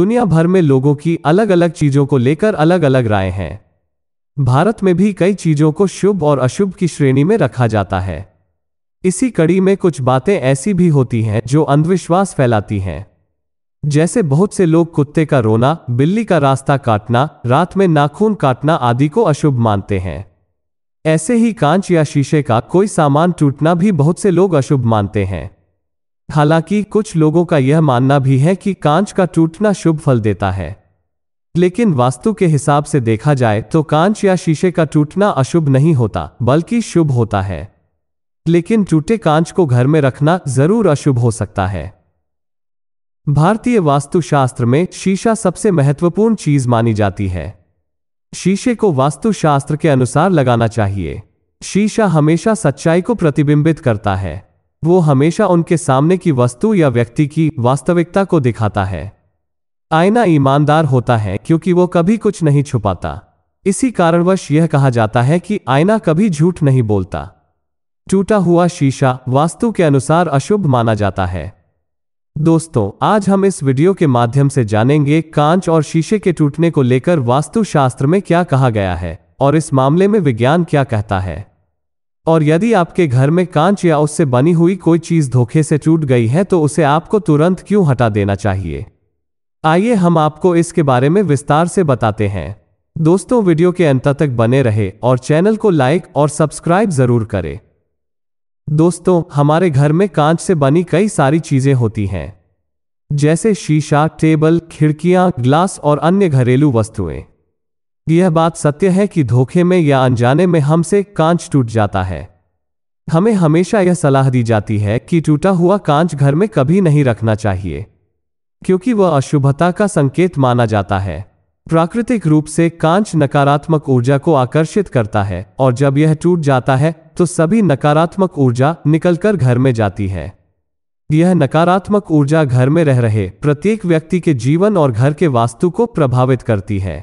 दुनिया भर में लोगों की अलग अलग चीजों को लेकर अलग अलग राय हैं भारत में भी कई चीजों को शुभ और अशुभ की श्रेणी में रखा जाता है इसी कड़ी में कुछ बातें ऐसी भी होती हैं जो अंधविश्वास फैलाती हैं जैसे बहुत से लोग कुत्ते का रोना बिल्ली का रास्ता काटना रात में नाखून काटना आदि को अशुभ मानते हैं ऐसे ही कांच या शीशे का कोई सामान टूटना भी बहुत से लोग अशुभ मानते हैं हालांकि कुछ लोगों का यह मानना भी है कि कांच का टूटना शुभ फल देता है लेकिन वास्तु के हिसाब से देखा जाए तो कांच या शीशे का टूटना अशुभ नहीं होता बल्कि शुभ होता है लेकिन टूटे कांच को घर में रखना जरूर अशुभ हो सकता है भारतीय वास्तुशास्त्र में शीशा सबसे महत्वपूर्ण चीज मानी जाती है शीशे को वास्तुशास्त्र के अनुसार लगाना चाहिए शीशा हमेशा सच्चाई को प्रतिबिंबित करता है वो हमेशा उनके सामने की वस्तु या व्यक्ति की वास्तविकता को दिखाता है आईना ईमानदार होता है क्योंकि वो कभी कुछ नहीं छुपाता इसी कारणवश यह कहा जाता है कि आईना कभी झूठ नहीं बोलता टूटा हुआ शीशा वास्तु के अनुसार अशुभ माना जाता है दोस्तों आज हम इस वीडियो के माध्यम से जानेंगे कांच और शीशे के टूटने को लेकर वास्तुशास्त्र में क्या कहा गया है और इस मामले में विज्ञान क्या कहता है और यदि आपके घर में कांच या उससे बनी हुई कोई चीज धोखे से टूट गई है तो उसे आपको तुरंत क्यों हटा देना चाहिए आइए हम आपको इसके बारे में विस्तार से बताते हैं दोस्तों वीडियो के अंत तक बने रहे और चैनल को लाइक और सब्सक्राइब जरूर करें दोस्तों हमारे घर में कांच से बनी कई सारी चीजें होती हैं जैसे शीशा टेबल खिड़कियां ग्लास और अन्य घरेलू वस्तुएं यह बात सत्य है कि धोखे में या अनजाने में हमसे कांच टूट जाता है हमें हमेशा यह सलाह दी जाती है कि टूटा हुआ कांच घर में कभी नहीं रखना चाहिए क्योंकि वह अशुभता का संकेत माना जाता है प्राकृतिक रूप से कांच नकारात्मक ऊर्जा को आकर्षित करता है और जब यह टूट जाता है तो सभी नकारात्मक ऊर्जा निकलकर घर में जाती है यह नकारात्मक ऊर्जा घर में रह रहे प्रत्येक व्यक्ति के जीवन और घर के वास्तु को प्रभावित करती है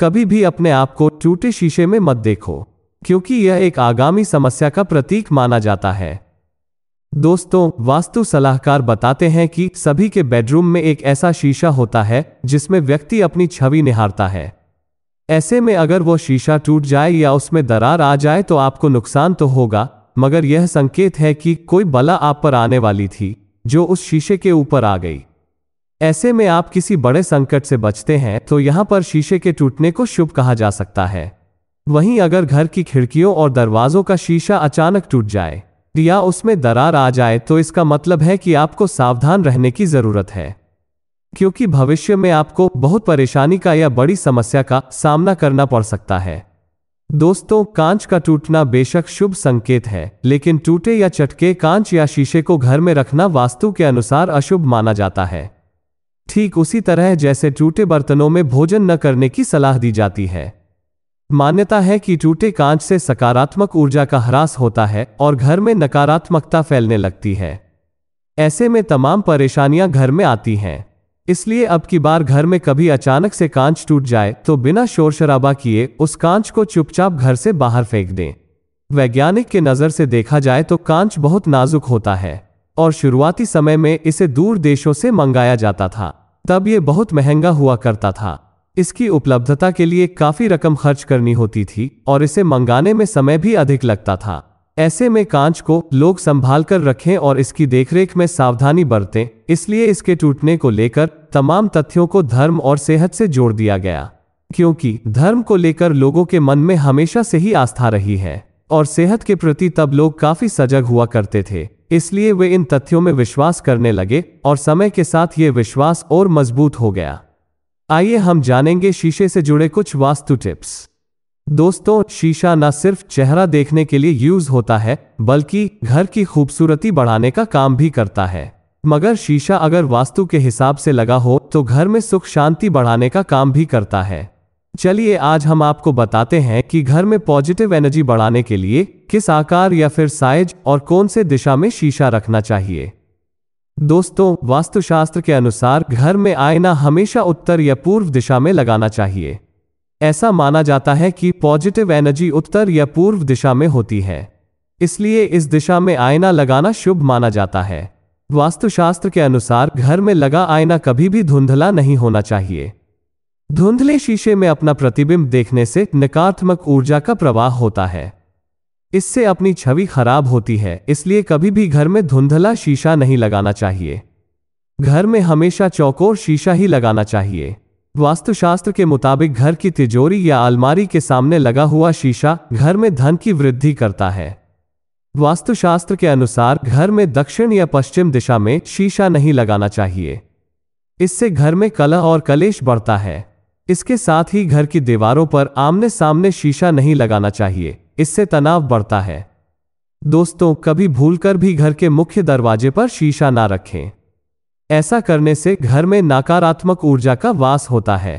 कभी भी अपने आप को टूटे शीशे में मत देखो क्योंकि यह एक आगामी समस्या का प्रतीक माना जाता है दोस्तों वास्तु सलाहकार बताते हैं कि सभी के बेडरूम में एक ऐसा शीशा होता है जिसमें व्यक्ति अपनी छवि निहारता है ऐसे में अगर वो शीशा टूट जाए या उसमें दरार आ जाए तो आपको नुकसान तो होगा मगर यह संकेत है कि कोई बला आप पर आने वाली थी जो उस शीशे के ऊपर आ गई ऐसे में आप किसी बड़े संकट से बचते हैं तो यहाँ पर शीशे के टूटने को शुभ कहा जा सकता है वहीं अगर घर की खिड़कियों और दरवाजों का शीशा अचानक टूट जाए या उसमें दरार आ जाए तो इसका मतलब है कि आपको सावधान रहने की जरूरत है क्योंकि भविष्य में आपको बहुत परेशानी का या बड़ी समस्या का सामना करना पड़ सकता है दोस्तों कांच का टूटना बेशक शुभ संकेत है लेकिन टूटे या चटके कांच या शीशे को घर में रखना वास्तु के अनुसार अशुभ माना जाता है ठीक उसी तरह जैसे टूटे बर्तनों में भोजन न करने की सलाह दी जाती है मान्यता है कि टूटे कांच से सकारात्मक ऊर्जा का ह्रास होता है और घर में नकारात्मकता फैलने लगती है ऐसे में तमाम परेशानियां घर में आती हैं इसलिए अब की बार घर में कभी अचानक से कांच टूट जाए तो बिना शोर शराबा किए उस कांच को चुपचाप घर से बाहर फेंक दें वैज्ञानिक के नज़र से देखा जाए तो कांच बहुत नाजुक होता है और शुरुआती समय में इसे दूर देशों से मंगाया जाता था तब ये बहुत महंगा हुआ करता था इसकी उपलब्धता के लिए काफी रकम खर्च करनी होती थी और इसे मंगाने में समय भी अधिक लगता था ऐसे में कांच को लोग संभाल कर रखें और इसकी देखरेख में सावधानी बरतें इसलिए इसके टूटने को लेकर तमाम तथ्यों को धर्म और सेहत से जोड़ दिया गया क्योंकि धर्म को लेकर लोगों के मन में हमेशा से ही आस्था रही है और सेहत के प्रति तब लोग काफी सजग हुआ करते थे इसलिए वे इन तथ्यों में विश्वास करने लगे और समय के साथ ये विश्वास और मजबूत हो गया आइए हम जानेंगे शीशे से जुड़े कुछ वास्तु टिप्स दोस्तों शीशा न सिर्फ चेहरा देखने के लिए यूज होता है बल्कि घर की खूबसूरती बढ़ाने का काम भी करता है मगर शीशा अगर वास्तु के हिसाब से लगा हो तो घर में सुख शांति बढ़ाने का काम भी करता है चलिए आज हम आपको बताते हैं कि घर में पॉजिटिव एनर्जी बढ़ाने के लिए किस आकार या फिर साइज और कौन से दिशा में शीशा रखना चाहिए दोस्तों वास्तुशास्त्र के अनुसार घर में आयना हमेशा उत्तर या पूर्व दिशा में लगाना चाहिए ऐसा माना जाता है कि पॉजिटिव एनर्जी उत्तर या पूर्व दिशा में होती है इसलिए इस दिशा में आयना लगाना शुभ माना जाता है वास्तुशास्त्र के अनुसार घर में लगा आयना कभी भी धुंधला नहीं होना चाहिए धुंधले शीशे में अपना प्रतिबिंब देखने से नकारात्मक ऊर्जा का प्रवाह होता है इससे अपनी छवि खराब होती है इसलिए कभी भी घर में धुंधला शीशा नहीं लगाना चाहिए घर में हमेशा चौकोर शीशा ही लगाना चाहिए वास्तुशास्त्र के मुताबिक घर की तिजोरी या अलमारी के सामने लगा हुआ शीशा घर में धन की वृद्धि करता है वास्तुशास्त्र के अनुसार घर में दक्षिण या पश्चिम दिशा में शीशा नहीं लगाना चाहिए इससे घर में कलह और कलेश बढ़ता है इसके साथ ही घर की दीवारों पर आमने सामने शीशा नहीं लगाना चाहिए इससे तनाव बढ़ता है दोस्तों कभी भूलकर भी घर के मुख्य दरवाजे पर शीशा ना रखें ऐसा करने से घर में नकारात्मक ऊर्जा का वास होता है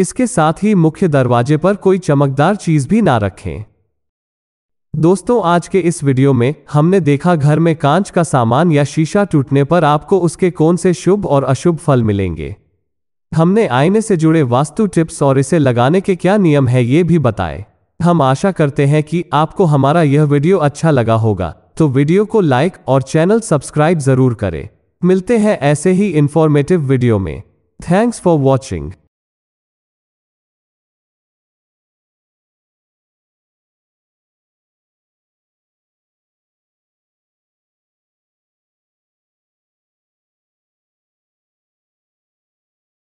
इसके साथ ही मुख्य दरवाजे पर कोई चमकदार चीज भी ना रखें दोस्तों आज के इस वीडियो में हमने देखा घर में कांच का सामान या शीशा टूटने पर आपको उसके कौन से शुभ और अशुभ फल मिलेंगे हमने आईने से जुड़े वास्तु टिप्स और इसे लगाने के क्या नियम है ये भी बताए हम आशा करते हैं कि आपको हमारा यह वीडियो अच्छा लगा होगा तो वीडियो को लाइक और चैनल सब्सक्राइब जरूर करें मिलते हैं ऐसे ही इंफॉर्मेटिव वीडियो में थैंक्स फॉर वॉचिंग